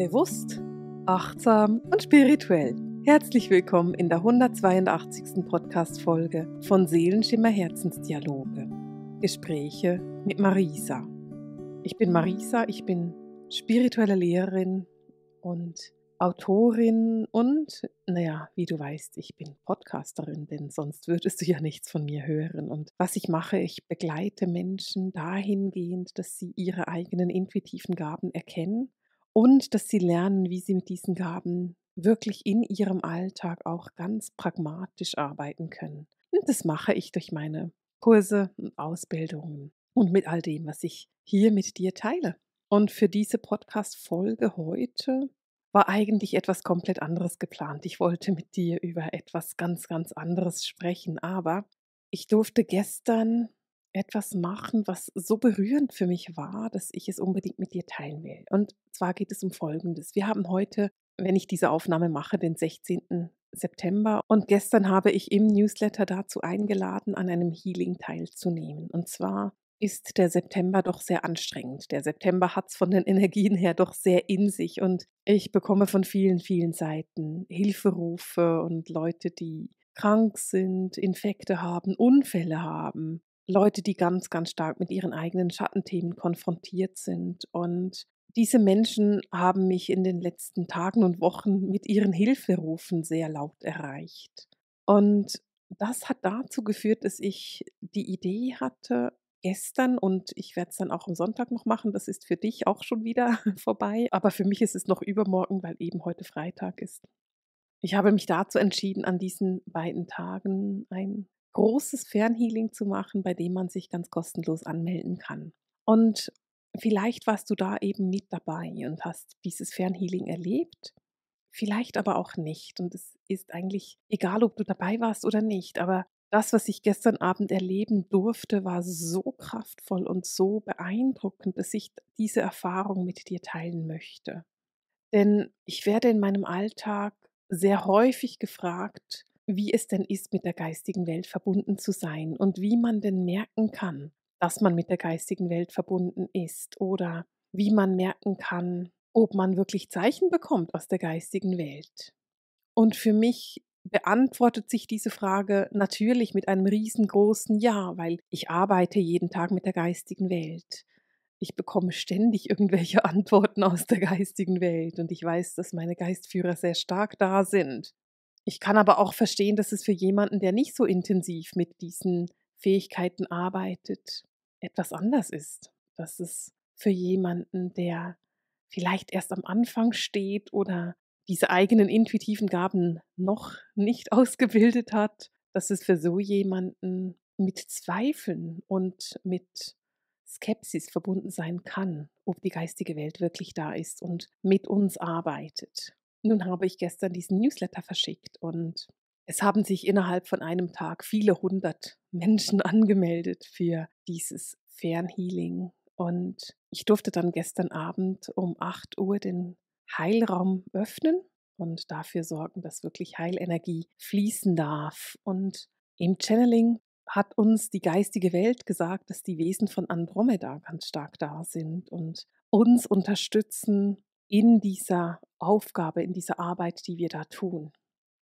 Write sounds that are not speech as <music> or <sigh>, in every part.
Bewusst, achtsam und spirituell. Herzlich willkommen in der 182. Podcast-Folge von Seelenschimmer Herzensdialoge. Gespräche mit Marisa. Ich bin Marisa, ich bin spirituelle Lehrerin und Autorin und, naja, wie du weißt, ich bin Podcasterin, denn sonst würdest du ja nichts von mir hören. Und was ich mache, ich begleite Menschen dahingehend, dass sie ihre eigenen intuitiven Gaben erkennen und dass sie lernen, wie sie mit diesen Gaben wirklich in ihrem Alltag auch ganz pragmatisch arbeiten können. Und das mache ich durch meine Kurse und Ausbildungen und mit all dem, was ich hier mit dir teile. Und für diese Podcast-Folge heute war eigentlich etwas komplett anderes geplant. Ich wollte mit dir über etwas ganz, ganz anderes sprechen, aber ich durfte gestern etwas machen, was so berührend für mich war, dass ich es unbedingt mit dir teilen will. Und zwar geht es um Folgendes. Wir haben heute, wenn ich diese Aufnahme mache, den 16. September und gestern habe ich im Newsletter dazu eingeladen, an einem Healing teilzunehmen. Und zwar ist der September doch sehr anstrengend. Der September hat es von den <laughs> Energien her doch sehr in sich und ich bekomme von vielen, vielen Seiten Hilferufe und Leute, die krank sind, Infekte haben, Unfälle haben, Leute, die ganz, ganz stark mit ihren eigenen Schattenthemen konfrontiert sind. Und diese Menschen haben mich in den letzten Tagen und Wochen mit ihren Hilferufen sehr laut erreicht. Und das hat dazu geführt, dass ich die Idee hatte, gestern und ich werde es dann auch am Sonntag noch machen. Das ist für dich auch schon wieder <laughs> vorbei, aber für mich ist es noch übermorgen, weil eben heute Freitag ist. Ich habe mich dazu entschieden, an diesen beiden Tagen ein großes Fernhealing zu machen, bei dem man sich ganz kostenlos anmelden kann. Und vielleicht warst du da eben mit dabei und hast dieses Fernhealing erlebt, vielleicht aber auch nicht. Und es ist eigentlich egal, ob du dabei warst oder nicht, aber das, was ich gestern Abend erleben durfte, war so kraftvoll und so beeindruckend, dass ich diese Erfahrung mit dir teilen möchte. Denn ich werde in meinem Alltag sehr häufig gefragt, wie es denn ist, mit der geistigen Welt verbunden zu sein und wie man denn merken kann, dass man mit der geistigen Welt verbunden ist oder wie man merken kann, ob man wirklich Zeichen bekommt aus der geistigen Welt. Und für mich beantwortet sich diese Frage natürlich mit einem riesengroßen Ja, weil ich arbeite jeden Tag mit der geistigen Welt. Ich bekomme ständig irgendwelche <laughs> Antworten aus der geistigen Welt und ich weiß, dass meine Geistführer sehr stark da sind. Ich kann aber auch verstehen, dass es für jemanden, der nicht so intensiv mit diesen Fähigkeiten arbeitet, etwas anders ist. Dass es für jemanden, der vielleicht erst am Anfang steht oder diese eigenen intuitiven Gaben noch nicht <laughs> ausgebildet hat, dass es für so jemanden mit Zweifeln und mit Skepsis verbunden sein kann, ob die geistige Welt wirklich da ist und mit uns arbeitet. Nun habe ich gestern diesen Newsletter verschickt und es haben sich innerhalb von einem Tag viele hundert <laughs> Menschen angemeldet für dieses Fernhealing. Und ich durfte dann gestern Abend um 8 Uhr den Heilraum öffnen und dafür sorgen, dass wirklich Heilenergie fließen darf. Und im Channeling hat uns die geistige Welt gesagt, dass die Wesen von Andromeda ganz stark da sind und uns unterstützen, in dieser Aufgabe, in dieser Arbeit, die wir da tun.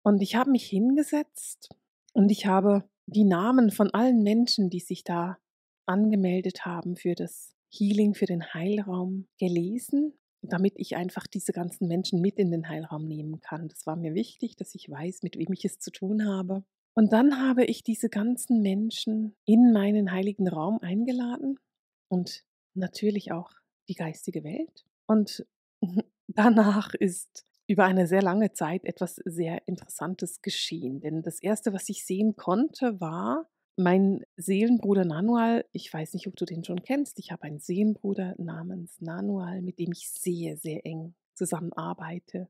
Und ich habe mich hingesetzt und ich habe die Namen von allen Menschen, die sich da angemeldet haben für das Healing, für den Heilraum gelesen, damit ich einfach diese ganzen Menschen mit in den Heilraum nehmen kann. Das war mir wichtig, dass ich weiß, mit wem ich es zu tun habe. Und dann habe ich diese ganzen Menschen in meinen heiligen Raum eingeladen und natürlich auch die geistige Welt. Und <laughs> danach ist über eine sehr lange Zeit etwas sehr Interessantes geschehen. Denn das Erste, was ich sehen konnte, war mein Seelenbruder Nanual. Ich weiß nicht, ob du den schon kennst. Ich habe einen Seelenbruder namens Nanual, mit dem ich sehr, sehr eng zusammenarbeite,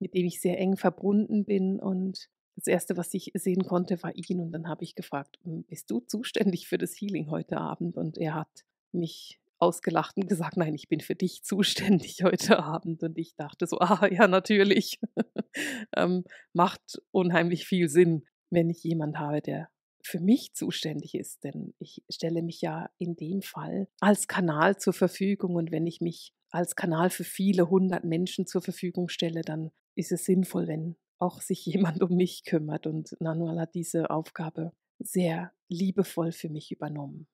mit dem ich sehr eng verbunden bin. Und das Erste, was ich sehen konnte, war ihn. Und dann habe ich gefragt, hm, bist du zuständig für das Healing heute Abend? Und er hat mich ausgelacht und gesagt, nein, ich bin für dich zuständig <laughs> heute Abend. Und ich dachte so, ah ja, natürlich. <laughs> ähm, macht unheimlich viel Sinn, wenn ich jemanden habe, der für mich zuständig ist, denn ich stelle mich ja in dem Fall als Kanal zur Verfügung und wenn ich mich als Kanal für viele hundert Menschen zur Verfügung stelle, dann ist es sinnvoll, wenn auch sich jemand <laughs> um mich kümmert und Nanual hat diese Aufgabe sehr liebevoll für mich übernommen.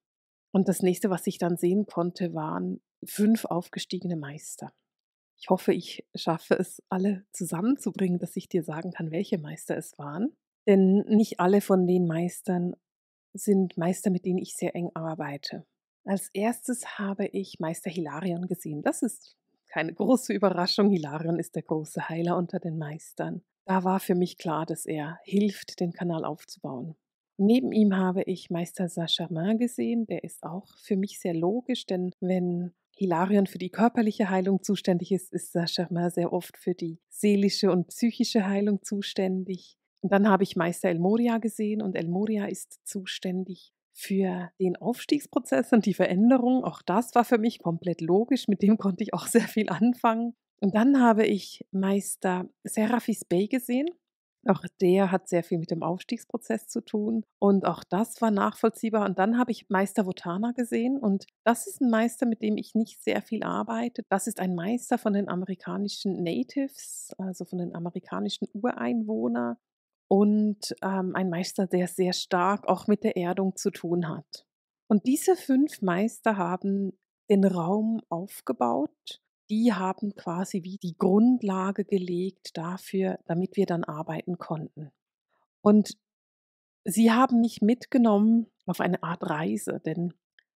Und das nächste, was ich dann sehen konnte, waren fünf aufgestiegene Meister. Ich hoffe, ich schaffe es, alle zusammenzubringen, dass ich dir sagen kann, welche Meister es waren. Denn nicht alle von den Meistern sind Meister, mit denen ich sehr eng arbeite. Als erstes habe ich Meister Hilarion gesehen. Das ist keine große Überraschung. Hilarion ist der große Heiler unter den Meistern. Da war für mich klar, dass er hilft, den Kanal aufzubauen. Neben ihm habe ich Meister Saint-Germain gesehen. Der ist auch für mich sehr logisch, denn wenn Hilarion für die körperliche Heilung zuständig ist, ist Saint-Germain sehr oft für die seelische und psychische Heilung zuständig. Und dann habe ich Meister Elmoria gesehen und Elmoria ist zuständig für den Aufstiegsprozess und die Veränderung. Auch das war für mich komplett logisch, mit dem konnte ich auch sehr viel anfangen. Und dann habe ich Meister Seraphis Bay gesehen. Auch der hat sehr viel mit dem Aufstiegsprozess zu tun. Und auch das war nachvollziehbar. Und dann habe ich Meister Votana gesehen. Und das ist ein Meister, mit dem ich nicht sehr viel arbeite. Das ist ein Meister von den amerikanischen Natives, also von den amerikanischen Ureinwohnern. Und ähm, ein Meister, der sehr stark auch mit der Erdung zu tun hat. Und diese fünf Meister haben den Raum aufgebaut die haben quasi wie die Grundlage gelegt dafür, damit wir dann arbeiten konnten. Und sie haben mich mitgenommen auf eine Art Reise, denn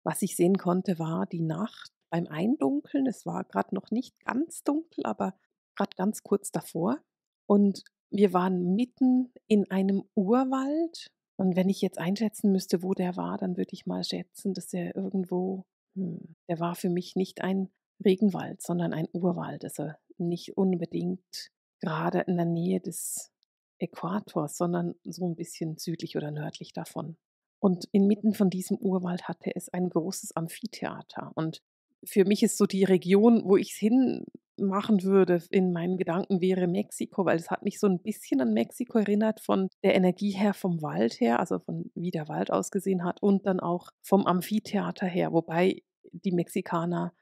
was ich sehen konnte, war die Nacht beim Eindunkeln. Es war gerade noch nicht ganz dunkel, aber gerade ganz kurz davor. Und wir waren mitten in einem Urwald. Und wenn ich jetzt einschätzen müsste, wo der war, dann würde ich mal schätzen, dass er irgendwo, hm, der war für mich nicht ein Regenwald, sondern ein Urwald. Also nicht unbedingt gerade in der Nähe des Äquators, sondern so ein bisschen südlich oder nördlich davon. Und inmitten von diesem Urwald hatte es ein großes Amphitheater. Und für mich ist so die Region, wo ich es hin machen würde in meinen Gedanken wäre Mexiko, weil es hat mich so ein bisschen an Mexiko erinnert von der Energie her vom Wald her, also von wie der Wald ausgesehen hat und dann auch vom Amphitheater her, wobei die Mexikaner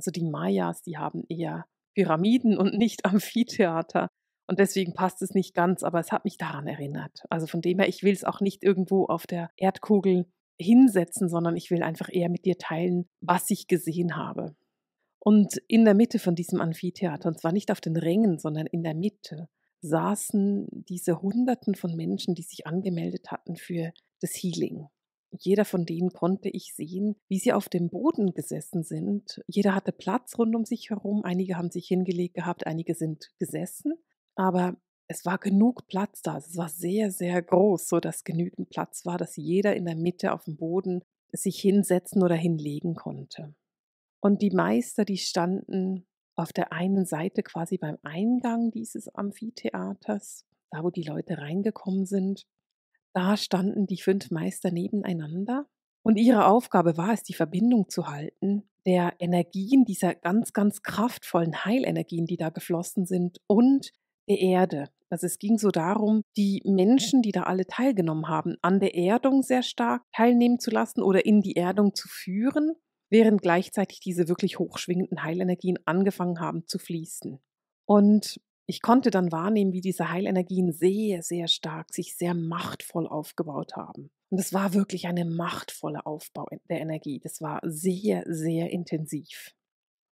also die Mayas, die haben eher Pyramiden und nicht <laughs> Amphitheater. Und deswegen passt es nicht ganz, aber es hat mich daran erinnert. Also von dem her, ich will es auch nicht irgendwo auf der Erdkugel hinsetzen, sondern ich will einfach eher mit dir teilen, was ich gesehen habe. Und in der Mitte von diesem Amphitheater, und zwar nicht auf den Rängen, sondern in der Mitte, saßen diese Hunderten von Menschen, die sich angemeldet hatten für das Healing jeder von denen konnte ich sehen, wie sie auf dem Boden gesessen sind. Jeder hatte Platz rund um sich herum. Einige haben sich hingelegt gehabt, einige sind gesessen. Aber es war genug Platz da. Es war sehr, sehr groß, sodass genügend Platz war, dass jeder in der Mitte auf dem Boden sich hinsetzen oder hinlegen konnte. Und die Meister, die standen auf der einen Seite quasi beim Eingang dieses Amphitheaters, da wo die Leute reingekommen sind, da standen die fünf Meister nebeneinander und ihre Aufgabe war es, die Verbindung zu halten der Energien, dieser ganz, ganz kraftvollen Heilenergien, die da geflossen sind und der Erde. Also es ging so darum, die Menschen, die da alle teilgenommen haben, an der Erdung sehr stark teilnehmen zu lassen oder in die Erdung zu führen, während gleichzeitig diese wirklich hochschwingenden Heilenergien angefangen haben zu fließen. Und ich konnte dann wahrnehmen, wie diese Heilenergien sehr, sehr stark sich sehr machtvoll aufgebaut haben. Und es war wirklich eine machtvolle Aufbau der Energie. Das war sehr, sehr intensiv.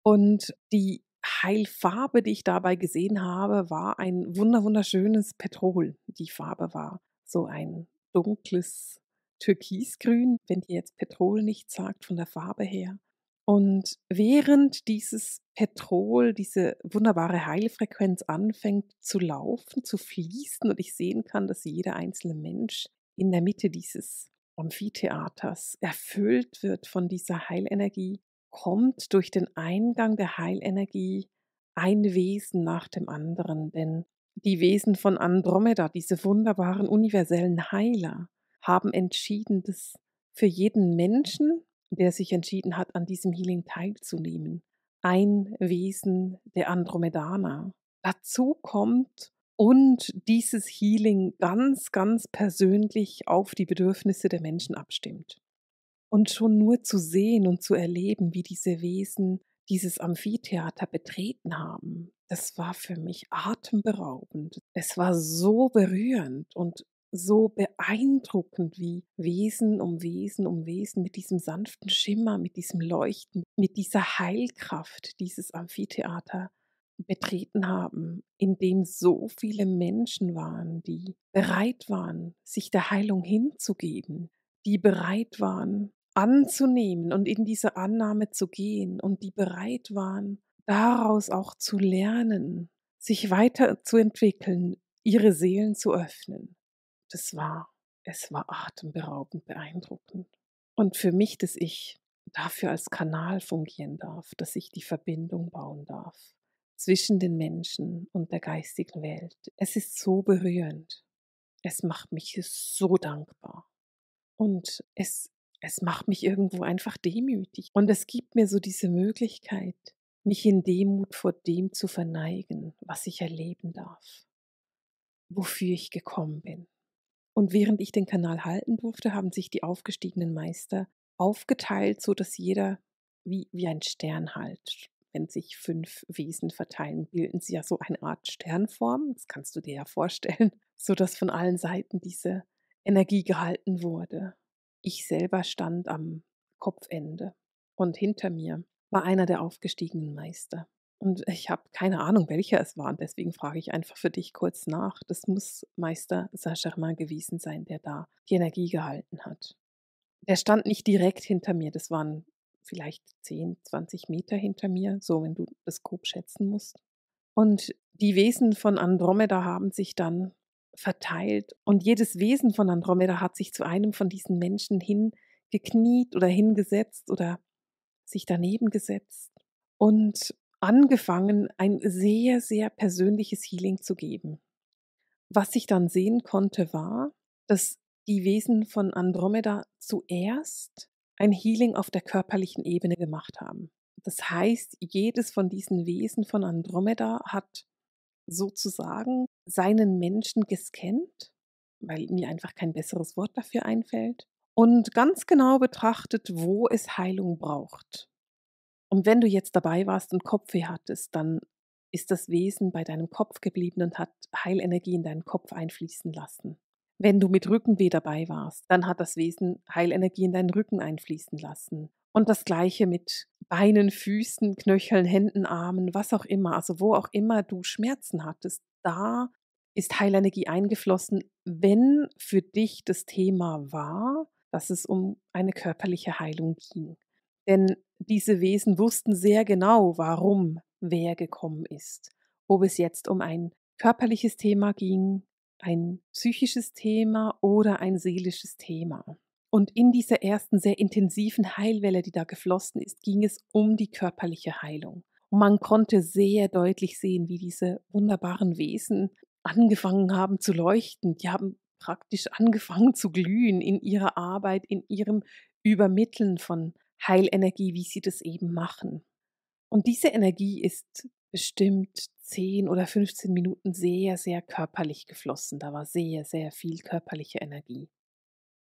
Und die Heilfarbe, die ich dabei gesehen habe, war ein wunderschönes Petrol. Die Farbe war so ein dunkles Türkisgrün, wenn ihr jetzt Petrol nicht sagt von der Farbe her. Und während dieses Petrol, diese wunderbare Heilfrequenz anfängt zu laufen, zu fließen und ich sehen kann, dass jeder einzelne Mensch in der Mitte dieses Amphitheaters erfüllt wird von dieser Heilenergie, kommt durch den Eingang der Heilenergie ein Wesen nach dem anderen, denn die Wesen von Andromeda, diese wunderbaren universellen Heiler, haben entschieden, dass für jeden Menschen der sich entschieden hat, an diesem Healing teilzunehmen. Ein Wesen der Andromedana. Dazu kommt und dieses Healing ganz, ganz persönlich auf die Bedürfnisse der Menschen abstimmt. Und schon nur zu sehen und zu erleben, wie diese Wesen dieses Amphitheater betreten haben, das war für mich atemberaubend. Es war so berührend und so beeindruckend, wie Wesen um Wesen um Wesen mit diesem sanften Schimmer, mit diesem Leuchten, mit dieser Heilkraft dieses Amphitheater betreten haben, in dem so viele Menschen waren, die bereit waren, sich der Heilung hinzugeben, die bereit waren, anzunehmen und in diese Annahme zu gehen und die bereit waren, daraus auch zu lernen, sich weiterzuentwickeln, ihre Seelen zu öffnen das war, es war atemberaubend beeindruckend. Und für mich, dass ich dafür als Kanal fungieren darf, dass ich die Verbindung bauen darf zwischen den Menschen und der geistigen Welt. Es ist so berührend. Es macht mich so dankbar. Und es, es macht mich irgendwo einfach demütig. Und es gibt mir so diese Möglichkeit, mich in Demut vor dem zu verneigen, was ich erleben darf, wofür ich gekommen bin. Und während ich den Kanal halten durfte, haben sich die aufgestiegenen Meister aufgeteilt, sodass jeder wie, wie ein Stern halt. Wenn sich fünf Wesen verteilen, bilden sie ja so eine Art Sternform. Das kannst du dir ja vorstellen, <laughs> sodass von allen Seiten diese Energie gehalten wurde. Ich selber stand am Kopfende und hinter mir war einer der aufgestiegenen Meister. Und ich habe keine Ahnung, welcher es war. Und deswegen frage ich einfach für dich kurz nach. Das muss Meister Saint-Germain gewesen sein, der da die Energie gehalten hat. Der stand nicht direkt hinter mir. Das waren vielleicht 10, 20 Meter hinter mir, so wenn du das grob schätzen musst. Und die Wesen von Andromeda haben sich dann verteilt. Und jedes Wesen von Andromeda hat sich zu einem von diesen Menschen hingekniet oder hingesetzt oder sich daneben gesetzt. Und angefangen, ein sehr, sehr persönliches Healing zu geben. Was ich dann sehen konnte, war, dass die Wesen von Andromeda zuerst ein Healing auf der körperlichen Ebene gemacht haben. Das heißt, jedes von diesen Wesen von Andromeda hat sozusagen seinen Menschen gescannt, weil mir einfach kein besseres Wort dafür einfällt, und ganz genau betrachtet, wo es Heilung braucht. Und wenn du jetzt dabei warst und Kopfweh hattest, dann ist das Wesen bei deinem Kopf geblieben und hat Heilenergie in deinen Kopf einfließen lassen. Wenn du mit Rückenweh dabei warst, dann hat das Wesen Heilenergie in deinen Rücken einfließen lassen. Und das gleiche mit Beinen, Füßen, Knöcheln, Händen, Armen, was auch immer. Also wo auch immer du Schmerzen hattest, da ist Heilenergie eingeflossen, wenn für dich das Thema war, dass es um eine körperliche Heilung ging. Denn diese Wesen wussten sehr genau, warum wer gekommen ist. Ob es jetzt um ein körperliches Thema ging, ein psychisches Thema oder ein seelisches Thema. Und in dieser ersten sehr intensiven Heilwelle, die da geflossen ist, ging es um die körperliche Heilung. Und man konnte sehr deutlich sehen, wie diese wunderbaren Wesen angefangen haben zu leuchten. Die haben praktisch angefangen zu glühen in ihrer Arbeit, in ihrem Übermitteln von Heilenergie, wie sie das eben machen. Und diese Energie ist bestimmt 10 oder 15 Minuten sehr, sehr körperlich geflossen. Da war sehr, sehr viel körperliche Energie.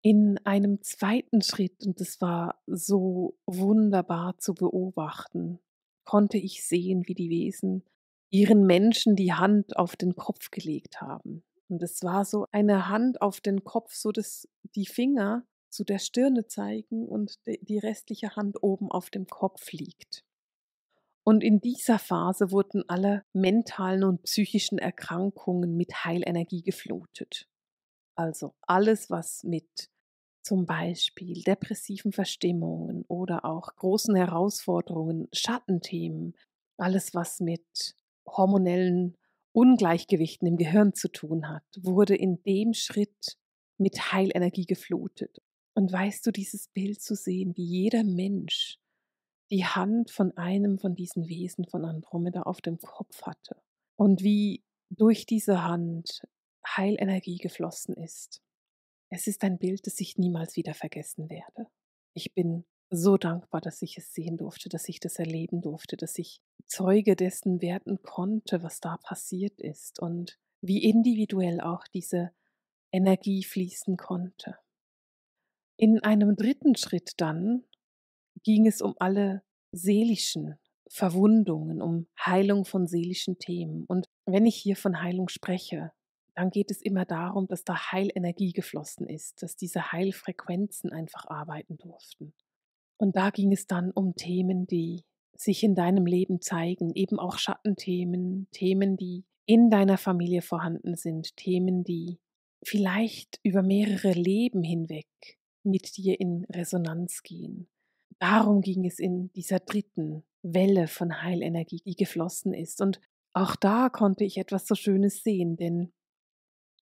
In einem zweiten Schritt, und das war so wunderbar zu beobachten, konnte ich sehen, wie die Wesen ihren Menschen die Hand auf den Kopf gelegt haben. Und es war so eine Hand auf den Kopf, so dass die Finger zu der Stirne zeigen und die restliche Hand oben auf dem Kopf liegt. Und in dieser Phase wurden alle mentalen und psychischen Erkrankungen mit Heilenergie geflutet. Also alles, was mit zum Beispiel depressiven Verstimmungen oder auch großen Herausforderungen, Schattenthemen, alles, was mit hormonellen Ungleichgewichten im Gehirn zu tun hat, wurde in dem Schritt mit Heilenergie geflutet. Und weißt du, dieses Bild zu sehen, wie jeder Mensch die Hand von einem von diesen Wesen von Andromeda auf dem Kopf hatte und wie durch diese Hand Heilenergie geflossen ist. Es ist ein Bild, das ich niemals wieder vergessen werde. Ich bin so dankbar, dass ich es sehen durfte, dass ich das erleben durfte, dass ich Zeuge dessen werden konnte, was da passiert ist und wie individuell auch diese Energie fließen konnte. In einem dritten Schritt dann ging es um alle seelischen Verwundungen, um Heilung von seelischen Themen. Und wenn ich hier von Heilung spreche, dann geht es immer darum, dass da Heilenergie geflossen ist, dass diese Heilfrequenzen einfach arbeiten durften. Und da ging es dann um Themen, die sich in deinem Leben zeigen, eben auch Schattenthemen, Themen, die in deiner Familie vorhanden sind, Themen, die vielleicht über mehrere Leben hinweg mit dir in Resonanz gehen. Darum ging es in dieser dritten Welle von Heilenergie, die geflossen ist. Und auch da konnte ich etwas so Schönes sehen, denn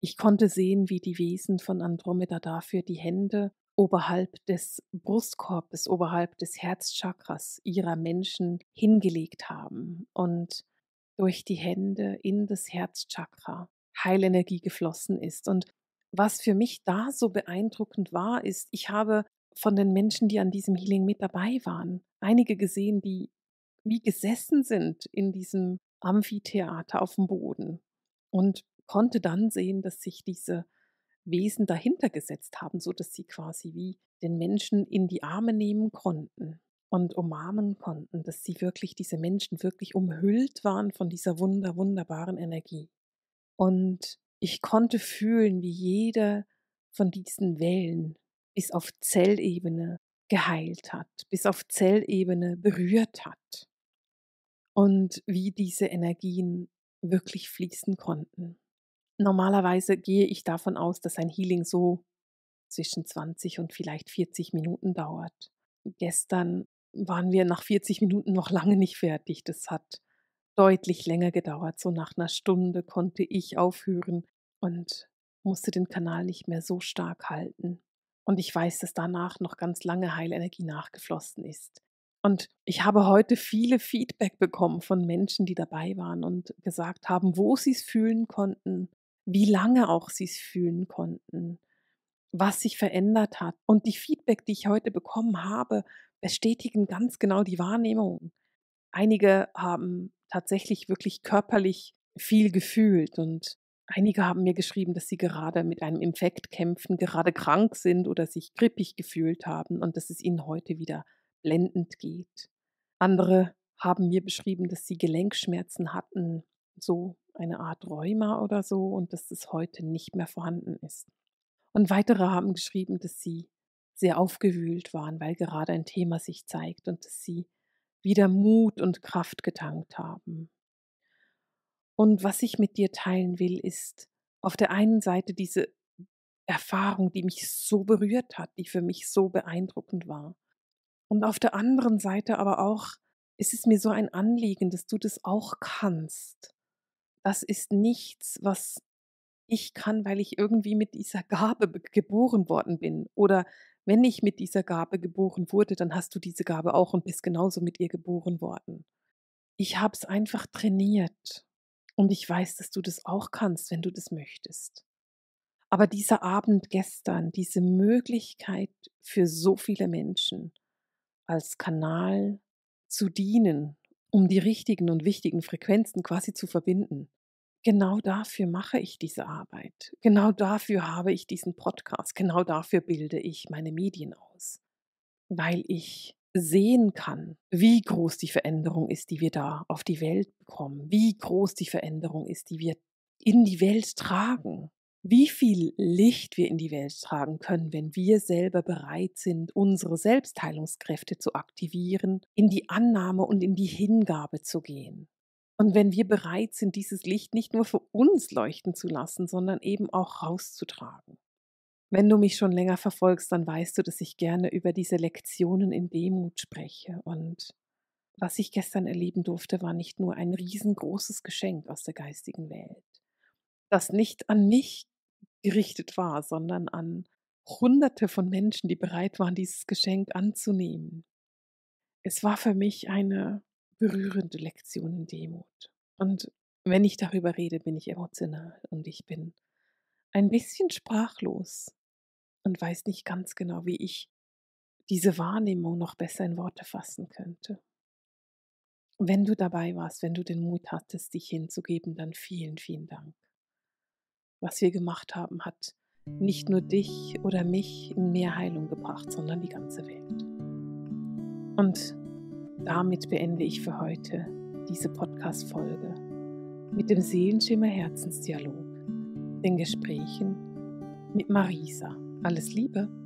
ich konnte sehen, wie die Wesen von Andromeda dafür die Hände oberhalb des Brustkorbes, oberhalb des Herzchakras ihrer Menschen hingelegt haben und durch die Hände in das Herzchakra Heilenergie geflossen ist. Und was für mich da so beeindruckend war, ist, ich habe von den Menschen, die an diesem Healing mit dabei waren, einige gesehen, die wie gesessen sind in diesem Amphitheater auf dem Boden und konnte dann sehen, dass sich diese Wesen dahinter gesetzt haben, so dass sie quasi wie den Menschen in die Arme nehmen konnten und umarmen konnten, dass sie wirklich diese Menschen wirklich umhüllt waren von dieser wunder wunderbaren Energie. Und ich konnte fühlen, wie jeder von diesen Wellen bis auf Zellebene geheilt hat, bis auf Zellebene berührt hat und wie diese Energien wirklich fließen konnten. Normalerweise gehe ich davon aus, dass ein Healing so zwischen 20 und vielleicht 40 Minuten dauert. Gestern waren wir nach 40 Minuten noch lange nicht fertig. Das hat deutlich länger gedauert. So nach einer Stunde konnte ich aufhören und musste den Kanal nicht mehr so stark halten. Und ich weiß, dass danach noch ganz lange Heilenergie nachgeflossen ist. Und ich habe heute viele Feedback bekommen von Menschen, die dabei waren und gesagt haben, wo sie es fühlen konnten, wie lange auch sie es fühlen konnten, was sich verändert hat. Und die Feedback, die ich heute bekommen habe, bestätigen ganz genau die Wahrnehmung. Einige haben tatsächlich wirklich körperlich viel gefühlt. Und einige haben mir geschrieben, dass sie gerade mit einem Infekt kämpfen, gerade krank sind oder sich grippig gefühlt haben und dass es ihnen heute wieder blendend geht. Andere haben mir beschrieben, dass sie Gelenkschmerzen hatten, so eine Art Rheuma oder so, und dass das heute nicht mehr vorhanden ist. Und weitere haben geschrieben, dass sie sehr aufgewühlt waren, weil gerade ein Thema sich zeigt und dass sie wieder Mut und Kraft getankt haben. Und was ich mit dir teilen will, ist auf der einen Seite diese Erfahrung, die mich so berührt hat, die für mich so beeindruckend war. Und auf der anderen Seite aber auch, ist es mir so ein Anliegen, dass du das auch kannst. Das ist nichts, was ich kann, weil ich irgendwie mit dieser Gabe geboren worden bin oder wenn ich mit dieser Gabe geboren wurde, dann hast du diese Gabe auch und bist genauso mit ihr geboren worden. Ich habe es einfach trainiert und ich weiß, dass du das auch kannst, wenn du das möchtest. Aber dieser Abend gestern, diese Möglichkeit für so viele Menschen als Kanal zu dienen, um die richtigen und wichtigen Frequenzen quasi zu verbinden, genau dafür mache ich diese Arbeit. Genau dafür habe ich diesen Podcast. Genau dafür bilde ich meine Medien aus. Weil ich sehen kann, wie groß die Veränderung ist, die wir da auf die Welt bekommen, wie groß die Veränderung ist, die wir in die Welt tragen, wie viel Licht wir in die Welt tragen können, wenn wir selber bereit sind, unsere Selbstheilungskräfte zu aktivieren, in die Annahme und in die Hingabe zu gehen. Und wenn wir bereit sind, dieses Licht nicht nur für uns leuchten zu lassen, sondern eben auch rauszutragen. Wenn du mich schon länger verfolgst, dann weißt du, dass ich gerne über diese Lektionen in Demut spreche. Und was ich gestern erleben durfte, war nicht nur ein riesengroßes Geschenk aus der geistigen Welt, das nicht an mich gerichtet war, sondern an Hunderte von Menschen, die bereit waren, dieses Geschenk anzunehmen. Es war für mich eine berührende Lektion in Demut. Und wenn ich darüber rede, bin ich emotional und ich bin ein bisschen sprachlos und weiß nicht ganz genau, wie ich diese Wahrnehmung noch besser in Worte fassen könnte. Wenn du dabei warst, wenn du den Mut hattest, dich hinzugeben, dann vielen, vielen Dank. Was wir gemacht haben, hat nicht nur dich oder mich in mehr Heilung gebracht, sondern die ganze Welt. Und damit beende ich für heute diese Podcast-Folge mit dem Seelenschimmer Herzensdialog, den Gesprächen mit Marisa. Alles Liebe!